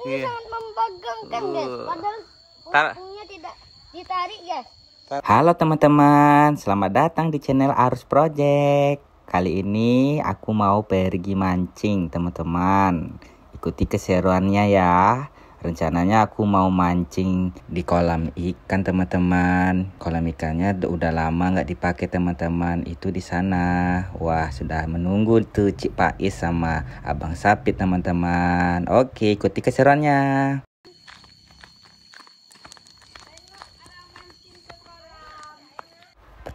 Ini yeah. sangat membagangkan guys. Uh. Padahal punya tidak ditarik guys. Halo teman-teman, selamat datang di channel Arus Project. Kali ini aku mau pergi mancing teman-teman. Ikuti keseruannya ya rencananya aku mau mancing di kolam ikan teman-teman kolam ikannya udah lama nggak dipakai teman-teman itu di sana wah sudah menunggu tuh Cik Pais sama Abang Sapit teman-teman oke ikuti keseruannya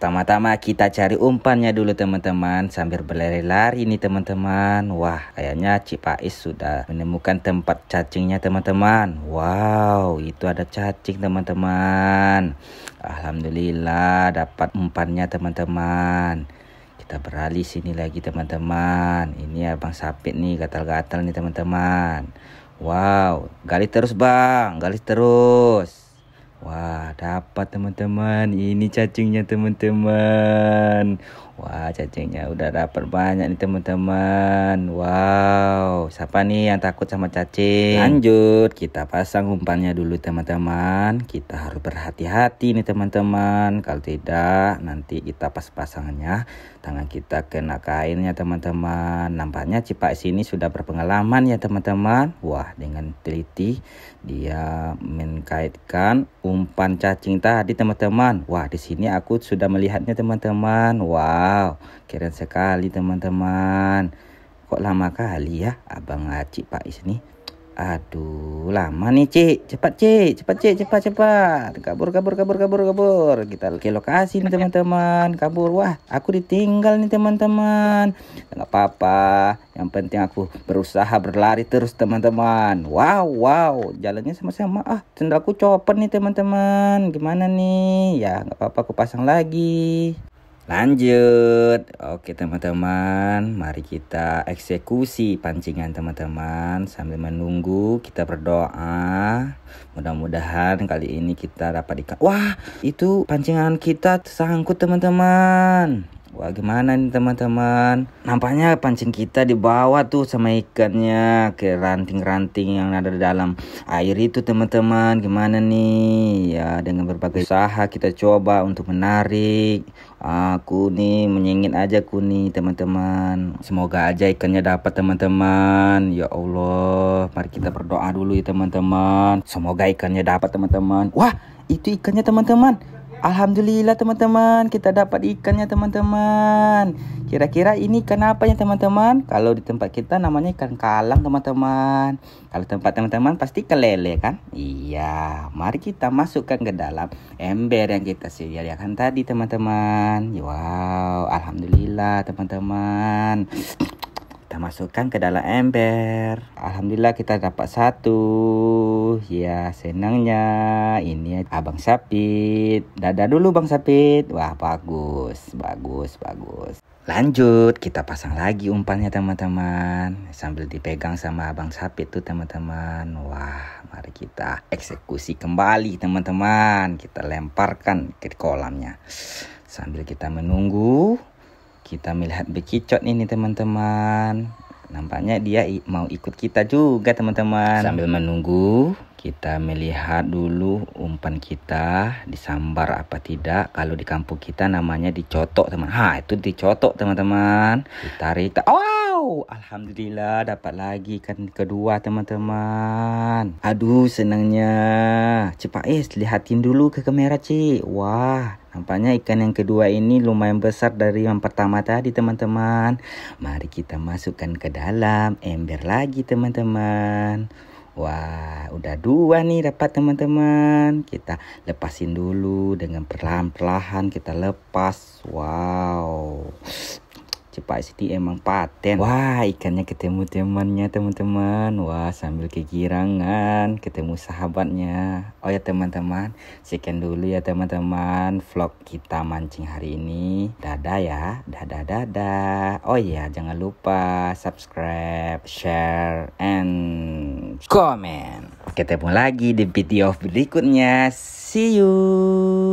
Pertama-tama kita cari umpannya dulu teman-teman sambil berlari-lari ini teman-teman. Wah, kayaknya Cipais sudah menemukan tempat cacingnya teman-teman. Wow, itu ada cacing teman-teman. Alhamdulillah dapat umpannya teman-teman. Kita beralih sini lagi teman-teman. Ini Abang Sapit nih gatal-gatal nih teman-teman. Wow, gali terus Bang, gali terus. Wah, dapat teman-teman. Ini cacingnya teman-teman. Wah, cacingnya udah dapat banyak nih teman-teman. Wow siapa nih yang takut sama cacing? Lanjut, kita pasang umpannya dulu teman-teman. Kita harus berhati-hati nih teman-teman. Kalau tidak, nanti kita pas pasangannya, tangan kita kena kainnya teman-teman. Nampaknya Cipak sini sudah berpengalaman ya teman-teman. Wah, dengan teliti dia mengkaitkan umpan cacing tadi teman-teman. Wah, di sini aku sudah melihatnya teman-teman. Wow, keren sekali teman-teman kok lama kali ya abang Aci Pak Is nih aduh lama nih Cik cepat Cik cepat Cik cepat cepat kabur kabur kabur kabur kabur kita ke lokasi nih teman-teman kabur wah aku ditinggal nih teman-teman nggak apa-apa yang penting aku berusaha berlari terus teman-teman wow wow jalannya sama-sama ah sendalku copot nih teman-teman gimana nih ya nggak apa-apa aku pasang lagi Lanjut. Oke, teman-teman, mari kita eksekusi pancingan teman-teman sambil menunggu kita berdoa. Mudah-mudahan kali ini kita dapat ikan. Wah, itu pancingan kita tersangkut teman-teman. Wah gimana nih teman-teman Nampaknya pancing kita dibawa tuh sama ikannya Ke ranting-ranting yang ada di dalam air itu teman-teman Gimana nih Ya dengan berbagai usaha kita coba untuk menarik Aku nih menyengit aja aku nih teman-teman Semoga aja ikannya dapat teman-teman Ya Allah Mari kita berdoa dulu ya teman-teman Semoga ikannya dapat teman-teman Wah itu ikannya teman-teman Alhamdulillah teman-teman kita dapat ikannya teman-teman Kira-kira ini ikan ya teman-teman Kalau di tempat kita namanya ikan kalang teman-teman Kalau tempat teman-teman pasti kelele kan Iya mari kita masukkan ke dalam ember yang kita sediakan tadi teman-teman Wow Alhamdulillah teman-teman kita masukkan ke dalam ember Alhamdulillah kita dapat satu ya senangnya ini abang sapit dadah dulu bang sapit wah bagus bagus bagus lanjut kita pasang lagi umpannya teman-teman sambil dipegang sama abang sapit tuh teman-teman wah mari kita eksekusi kembali teman-teman kita lemparkan ke kolamnya sambil kita menunggu kita melihat bekicot ini teman-teman. Nampaknya dia mau ikut kita juga teman-teman. Sambil menunggu, kita melihat dulu umpan kita disambar apa tidak. Kalau di kampung kita namanya dicotok teman. Ha, itu dicotok teman-teman. Ditarik. Oh! Wow, alhamdulillah dapat lagi kan kedua teman-teman. Aduh, senangnya. Cepat eh lihatin dulu ke kamera, Cik. Wah, Nampaknya ikan yang kedua ini lumayan besar dari yang pertama tadi teman-teman. Mari kita masukkan ke dalam ember lagi teman-teman. Wah, udah dua nih dapat teman-teman. Kita lepasin dulu dengan perlahan-perlahan kita lepas. Wow. Cepat Siti emang paten. Wah, ikannya ketemu temannya, teman-teman. Wah, sambil kegirangan ketemu sahabatnya. Oh ya, teman-teman, sekian dulu ya teman-teman vlog kita mancing hari ini. Dadah ya. Dadah dadah. Oh ya, jangan lupa subscribe, share and comment. Ketemu lagi di video berikutnya. See you.